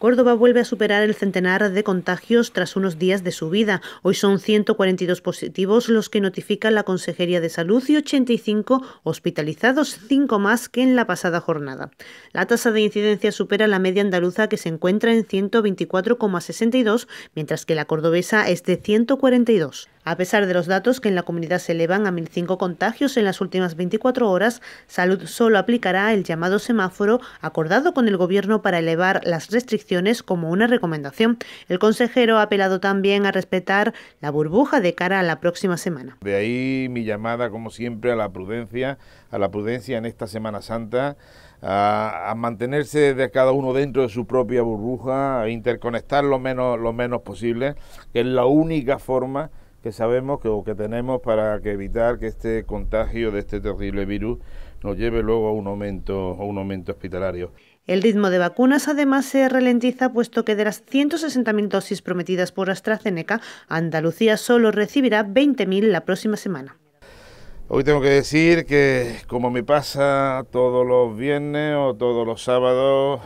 Córdoba vuelve a superar el centenar de contagios tras unos días de subida. Hoy son 142 positivos los que notifica la Consejería de Salud y 85 hospitalizados, 5 más que en la pasada jornada. La tasa de incidencia supera la media andaluza que se encuentra en 124,62, mientras que la cordobesa es de 142. A pesar de los datos que en la comunidad se elevan a 1.005 contagios en las últimas 24 horas, Salud solo aplicará el llamado semáforo acordado con el Gobierno para elevar las restricciones como una recomendación. El consejero ha apelado también a respetar la burbuja de cara a la próxima semana. De ahí mi llamada, como siempre, a la prudencia, a la prudencia en esta Semana Santa, a, mantenerse de cada uno dentro de su propia burbuja, a interconectar lo menos, lo menos posible, que es la única forma que sabemos que, o que tenemos para que evitar que este contagio de este terrible virus nos lleve luego a un aumento, a un aumento hospitalario. El ritmo de vacunas además se ralentiza puesto que de las 160.000 dosis prometidas por AstraZeneca, Andalucía solo recibirá 20.000 la próxima semana. Hoy tengo que decir que como me pasa todos los viernes o todos los sábados,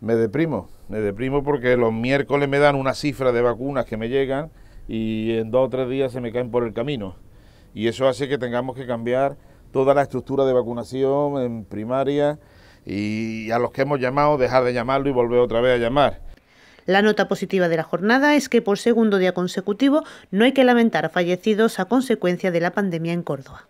me deprimo. Me deprimo porque los miércoles me dan una cifra de vacunas que me llegan y en dos o tres días se me caen por el camino. Y eso hace que tengamos que cambiar toda la estructura de vacunación en primaria y a los que hemos llamado dejar de llamarlo y volver otra vez a llamar. La nota positiva de la jornada es que por segundo día consecutivo no hay que lamentar fallecidos a consecuencia de la pandemia en Córdoba.